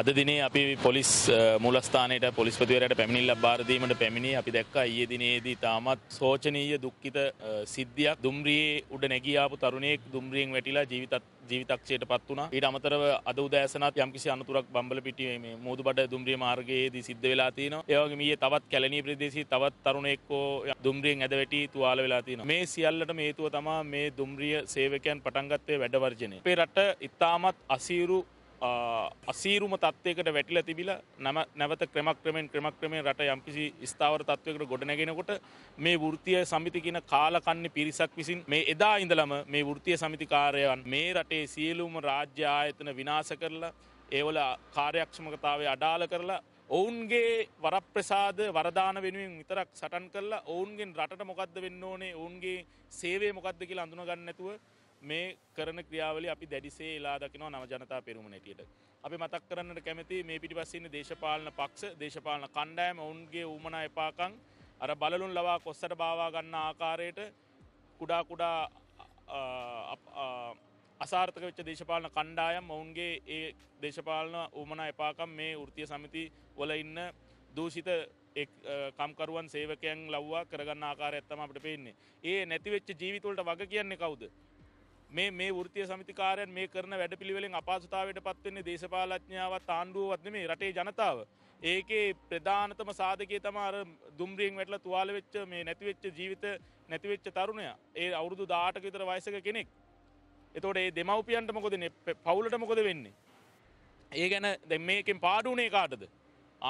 අද දිනේ අපි පොලිස් මුලස්ථානයට පොලිස්පතිවරයට පැමිණිල්ලක් බාරදීමට පැමිණි අපි දැක්ක ඊයේ දිනේදී තාමත් සෝචනීය දුක්ඛිත සිද්ධියක් දුම්රියේ උඩ නැගී ආපු තරුණයෙක් දුම්රියෙන් වැටිලා ජීවිතත් ජීවිතක්ෂයට පත් වුණා. ඊට අමතරව අද උදෑසනත් යම්කිසි අනතුරක් බම්බලපිටියේ මේ මෝදුබඩ දුම්රිය මාර්ගයේදී සිද්ධ වෙලා තියෙනවා. ඒ වගේම ඊයේ තවත් කැලණිය ප්‍රදේශයේ තවත් තරුණයෙක් දුම්රියෙන් ඇද වැටි තුවාල වෙලා තියෙනවා. මේ සියල්ලටම හේතුව තමයි මේ දුම්රිය සේවකයන් පටන් ගත්තේ වැඩ වර්ජනය. අපේ රට ඉතාමත් අසීරු අසීරුම තත්වයකට වැටිල තිබිල නම නැවත ක්‍රමක්‍රමෙන් ක්‍රමක්‍රමෙන් රට යම්කිසි ස්ථාවර තත්වයකට ගොඩනැගෙනකොට මේ වෘතිය සමිති කියන කාලකන්නේ පිරිසක් විසින් මේ එදා ඉඳලම මේ වෘතිය සමිතිකාරයන් මේ රටේ සියලුම රාජ්‍ය ආයතන විනාශ කරලා ඒවල කාර්යක්ෂමකතාවේ අඩාල කරලා ඔවුන්ගේ වරප්‍රසාද වරදාන වෙනුවෙන් විතරක් සටන් කරලා ඔවුන්ගෙන් රට මොකක්ද වෙන්න ඕනේ ඔවුන්ගේ සේවේ මොකක්ද කියලා අඳුනගන්න නැතුව මේ කරන ක්‍රියාවලි අපි දැඩිසේ එලා දකිනවා නව ජනතා පෙරුම නැටියට. අපි මතක් කරන්නට කැමති මේ පිටිපස්සන්න දේශපාලන පක්ෂ දේශපාලන කණ්ඩෑම ඔවුන්ගේ උමන එපාකං අර බලලුන් ලවා කොස්සට බාවා ගන්න ආකාරයට කුඩා කුඩා අසාර්ථක වෙච්ච දේශපාලන කණ්ඩායම් ඔවුන්ගේ ඒ දේශපාලන උමන එපාකම් මේ ෘතිය සමිති වල ඉන්න දූෂිත කම්කරුවන් සේවකයන් ලව්වා කරගන්න ආකාර ඇත්තම අපට පේන්නේ ඒ නැතිවෙච්ච ජීවිතුවලට වග කියන්නේ කවුද මේ මේ ෘතිය සමතිකාරයන් මේ කරන වැඩ පිළිවෙලින් අපාසතාවට පත්වන්නේ දේශපාලඥාවත් ආණ්ඩුවත් මේ රටේ ජනතාව. ඒකේ ප්‍රධානතම සාධකය තමාර දුම්රියෙන් වැටල තුවාල වෙච්ච මේ නැතිවෙච්ච ජීවිත නැතිවෙච්ච තරුණය ඒ අවුරුදු දාටක විතර වයසක කෙනෙක්. එතෝට ඒ දෙමවපියන්ට මොකොදන පවුලට මොකොද වෙන්නේ. ඒ ගැන දැ මේකෙන් පාඩුනේ කාටද.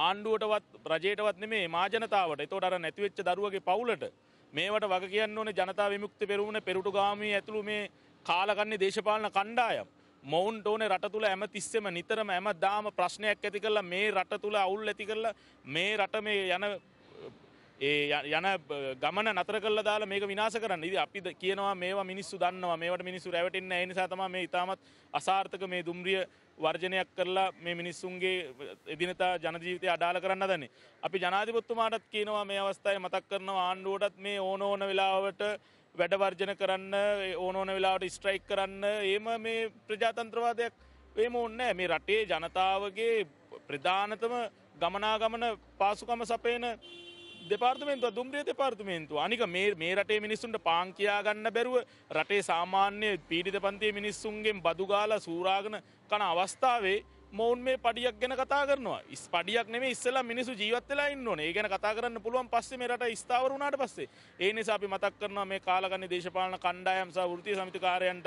ආණ්ඩුවටවත් ප්‍රජේටවත් මේ මාජනතාවට එතෝට අර නැතිවෙච්ච දරුවගේ පවුලට මේවට වග කියන්න ඕන ජනතාව විමුක්ති පෙරුණ පෙරුටු ගාමී ඇතුළු මේ කාලගන්නේ දේශපාලන කණ්ඩායම්. මොවුන් ඕන රට තුළ ඇම තිස්සෙම නිතරම ඇම දාම ප්‍රශ්නයක් ඇති කරලා මේ රට තුළ අවුල් ඇති කරලා මේ රට මේ යන යන ගමන නතර කල දාලා මේක විනාස කරන්න ඉදි අපි කියනවා මේවා මිනිස්සු දන්නවා මේට මිනිස්සු රැවටෙන්න එනිසාතම මේ ඉතාමත් අසාර්ථක මේ දුම්රිය වර්ජනයක් කරලා මේ මිනිස්සුන්ගේ එදිනතා ජනජීවිතය අඩාල කරන්න දන්නේ. අපි ජනාධිපොත්තුමාටත් කියනවා මේ අවස්ථයි මතක් කරනවා ආණ්ඩුවටත් මේ ඕන ඕන වෙලාවට වැඩවර්ජන කරන්න ඕනෝන වෙලාට ස්ට්‍රයික් කරන්න ඒම මේ ප්‍රජාතන්ත්‍රවාදයක් ඒම ඔන්න මේ රටේ ජනතාවගේ ප්‍රධානතම ගමනාගමන පාසුකම සපේන දෙපාර්තමෙන්තු දුම්රිය දෙපාර්තමේන්තු අනික මේ මේ රටේ මිනිස්සුන්ට පාංකයා ගන්න බැරුව රටේ සාමාන්‍ය පීඩිත පන්තිය මිනිස්සුන්ගෙන් බදුගාල සූරාගන කන අවස්ථාවේ මොවන් මේ පඩියක් ගැන කතා කරනවා ස් පඩියක් නෙම ඉස්සලා මිනිසු ජීවත්වෙලා ඉන්න ඕනේ ගැන කතා කරන්න පුළුවන් පස්සේ මේ රට ස්ථාවර වුණාට පස්සේ ඒ නිසා අපි මතක් කරනවා මේ කාලගන්න දේශපාලන කණ්ඩායම් සහ වෘත්තීය සමිතිකාරයන්ට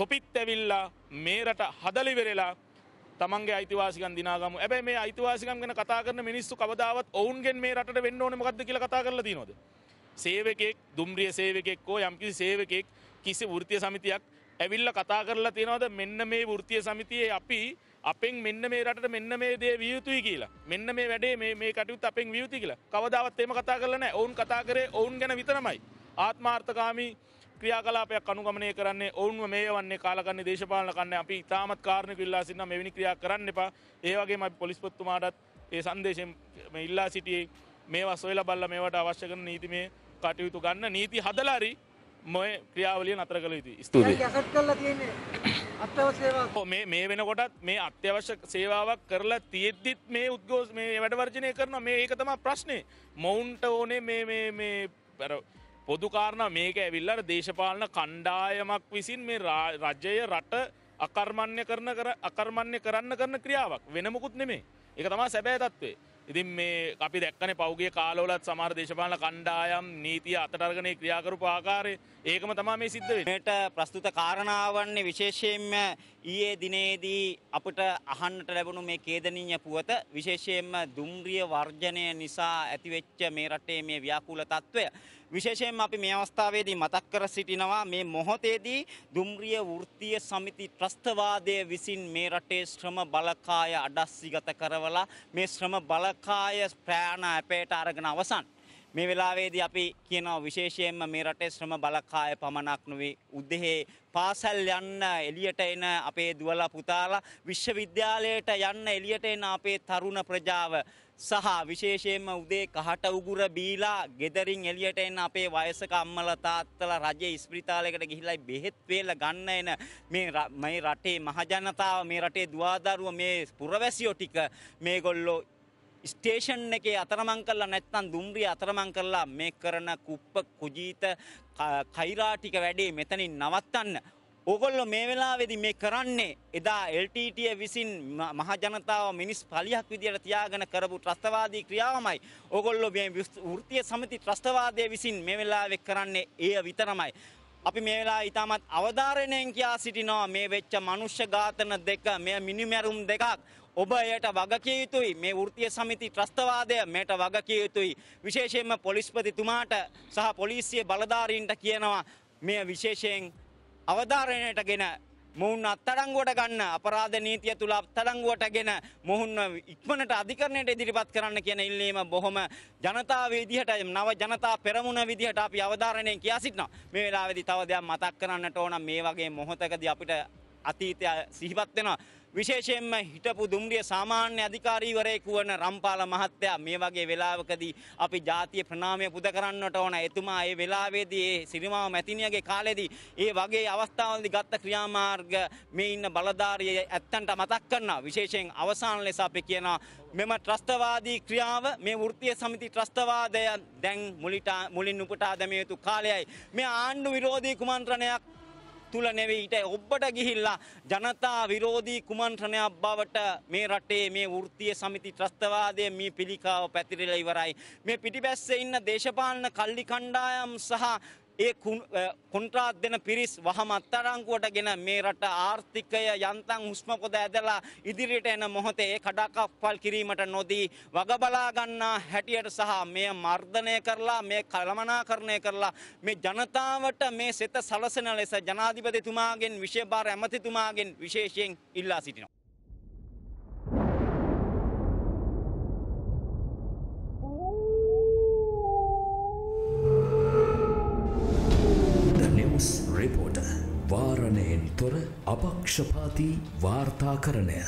තොපිත් ඇවිල්ලා මේ රට හදලිවෙරලා තමන්ගේ අයිතිවාසිකන් දිනාගම ඇබැයි මේ අයිතිවාසිකම් ගැන කතා කරන මිනිස්සු කවදාවත් ඔවුන්ගෙන් මේ රට වෙන්න ඕනේ මොකද්ද කියලා කතා කරලා තියනොද සේවකෙක් දුම්රිය සේවකෙක් හෝ යම්කිසි සේවකෙක් කිසි වෘත්තීය සමිතියක් ඇවිල්ලා කතා කරලා තියනවාද මෙන්න මේ වෘත්තීය සමිතියේ අපි අපෙන් මෙන්න මේ රටට මෙන්න මේ දේ වියයුතුයි කියලා මෙන්න මේ වැඩේ මේ කටයුත් අපෙන් වියයුතු කියලා කවදාවත් එම කතා කරලන ඔවුන් කතා කරේ ඔවුන් ගැන විතරමයි ආත්මාර්ථකාමී ක්‍රියාකලාපයක් අනුගමනය කරන්නේ ඔවුන්ව මේ වන්නේ කාලකන්නේ දේශපාලන කන්න අපි ඉතාමත් කාරණක ඉල්ලා සින්න මෙවැනි ක්‍රියා කරන්න එපා ඒවගේ මයි පොලිස්පොත්තුමාටත් ඒ සංදේශයෙන් ඉල්ලා සිටියේ මේ වස්සොයිල බල්ල මේවට අවශ්‍ය කරන නීතිමේ කටයුතු ගන්න නීති හදලාරි මොය ක්‍රියාවලිය නතර කළ යුතු ස්තුතියි. මේ මේ වෙනකොටත් මේ අත්‍යවශ්‍ය සේවාවක් කරලා තියෙද්දිත් මේ උද්ගෝස් මේ වැඩවර්ජනය කරන මේ ඒක තම ප්‍රශ්නේ මොවුන්ට ඕනේ මේ මේ පැර පොදුකාරණ මේක ඇවිල්ලට දේශපාලන කණ්ඩායමක් විසින් මේ රජය රට අකර්මණ්‍ය කරන කර අකර්මණ්‍ය කරන්න කරන ක්‍රියාවක් වෙනමුකුත් නෙමේ එක තමා සැබෑ තත්වේ ඉතින් මේ අපි දැක්කනේ පෞගේ කාලවලත් සමහර දේශපාලන කණ්ඩායම් නීතිය අතටරගෙන ක්‍රියා කරපු ආකාරය ඒකම තමයි මේ සිද්ධ වෙන්නේ. මේට ප්‍රස්තුත කාරණාවන්නේ විශේෂයෙන්ම ඊයේ දිනේදී අපට අහන්නට ලැබුණු මේ ඛේදනීය පුවත විශේෂයෙන්ම දුම්රිය වර්ජනය නිසා ඇතිවෙච්ච මේ රටේ මේ ව්‍යාකූල తত্ত্বය විශේෂයෙන්ම අපි මේ අවස්ථාවේදී මතක් කර සිටිනවා මේ මොහොතේදී දුම්රිය වෘත්තීය සමිති ත්‍රස්තවාදය විසින් මේ රටේ ශ්‍රම බලකාය අඩස්සිගත කරවලා මේ ශ්‍රම බලකාය ප්‍රාණ අපේට අරගෙන අවසන් මේ වෙලාවේදී අපි කියනවා විශේෂයෙන්ම මේ රටේ ශ්‍රම බලකාය පමණක් නොවේ උදෙහි පාසල් යන්න එළියට එන අපේ දුවලා පුතාලා විශ්වවිද්‍යාලයට යන්න එළියට එන අපේ තරුණ ප්‍රජාව සහ විශේෂයෙන්ම උදේ කහට උගුර බීලා ගෙදරින් එළියට එන අපේ වයසක අම්මලා තාත්තලා රජයේ ස්පිරිතාලයකට ගිහිල්ලා බෙහෙත් වේල ගන්න එන මේ මේ රටේ මහජනතාව මේ රටේ දුවාදරුව මේ පුරවැසියෝ ටික මේගොල්ලෝ ස්ටේෂන් එකේ අතරමං කරලා නැත්තම් දුම්රිය අතරමං කරලා මේ කරන කුප්ප කුජීත කෛරාටික වැඩේ මෙතනින් නවත්තන්න. ඕගොල්ලො මේ වෙලාවෙදි මේ කරන්නේ එදා එල්ටීටිය විසින් මහජනතාව මිනිස් පලියක් විදියට තියාගෙන කරපු ත්‍රස්තවාදී ක්‍රියාවමයි. ඕගොල්ලො මේ වෘත්තිය සමති ත්‍රස්තවාදය විසින් මේ වෙලාවෙ කරන්නේ එය විතරමයි. අපි මේ වෙලා ඉතාමත් අවධාරණයෙන් කියා සිටිනවා මේ වෙච්ච මනුෂ්‍ය ඝාතන දෙක මේ මිනිමැරුම් දෙකක් ඔබ එයට වගකිය යුතුයි මේ වෘත්තීය සමිති ත්‍රස්තවාදය මෙයට වගකිය යුතුයි විශේෂයෙන්ම පොලිස්පතිතුමාට සහ පොලිසිය බලධාරීන්ට කියනවා මේ විශේෂයෙන් අවධාරණයට ගෙන මොහුන් අත්තරංගුවට ගන්න අපරාධ නීතිය තුළ අත්තරංගුවට ගෙන මොහුන් ඉක්මනට අධිකරණයට ඉදිරිපත් කරන්න කියන ඉල්ලීම බොහොම ජනතාව විදිහට නව ජනතා පෙරමුණ විදිහට අපි අවධාරණය කියා සිටිනවා. මේ වෙලාවේදී තව දෙයක් මතක් කරන්නට ඕන මේ වගේ මොහොතකදී අපිට අතීතය සිහිපත් වෙනවා. විශේෂයෙන්ම හිටපු දුම්රිය සාමාන්‍ය අධිකාරීවරයෙකු වන රම්පාල මහත්තයා මේ වගේ වෙලාවකදී අපි ජාතිය ප්‍රනාමය පුද කරන්නට ඕන. එතුමා ඒ වෙලාවේදී ඒ සිරිමාව මැතිණියගේ කාලෙදී ඒ වගේ අවස්ථාවලදී ගත්ත ක්‍රියාමාර්ග මේ ඉන්න බලධාරිය ඇත්තන්ට මතක් කරනවා. විශේෂයෙන් අවසාන ලෙස අපි කියනවා මෙම ත්‍රස්තවාදී ක්‍රියාව මේ වෘත්තීය සමිති ත්‍රස්තවාදය දැන් මුලින් උපුටා දැමිය යුතු කාලයයි. මේ ආණ්ඩු විරෝධී කුමන්ත්‍රණයක් තුල නෙවෙයි ඊට ඔබට ගිහිල්ලා ජනතා විරෝධී කුමන්ත්‍රණයක් බවට මේ රටේ මේ වෘත්තීය සමිති ත්‍රස්තවාදය මේ පිළිකාව පැතිරෙලා ඉවරයි. මේ පිටිපැස්සේ ඉන්න දේශපාලන කල්ලි කණ්ඩායම් සහ ඒ කොන්ට්‍රාත් දෙන පිරිස් වහම අත්තරංකුවට ගෙන මේ රට ආර්ථිකය යන්තම් හුස්ම පොද ඇදලා ඉදිරියට එන මොහොතේ ඒ කඩාකප්පල් කිරීමට නොදී වග බලා ගන්නා හැටියට සහ මේ මර්ධනය කරලා මේ කළමනාකරණය කරලා මේ ජනතාවට මේ සෙත සලසන ලෙස ජනාධිපතිතුමාගෙන් විශේෂ භාර ඇමතිතුමාගෙන් විශේෂයෙන් ඉල්ලා සිටිනවා අපක්ෂපාති වාර්තාකරණය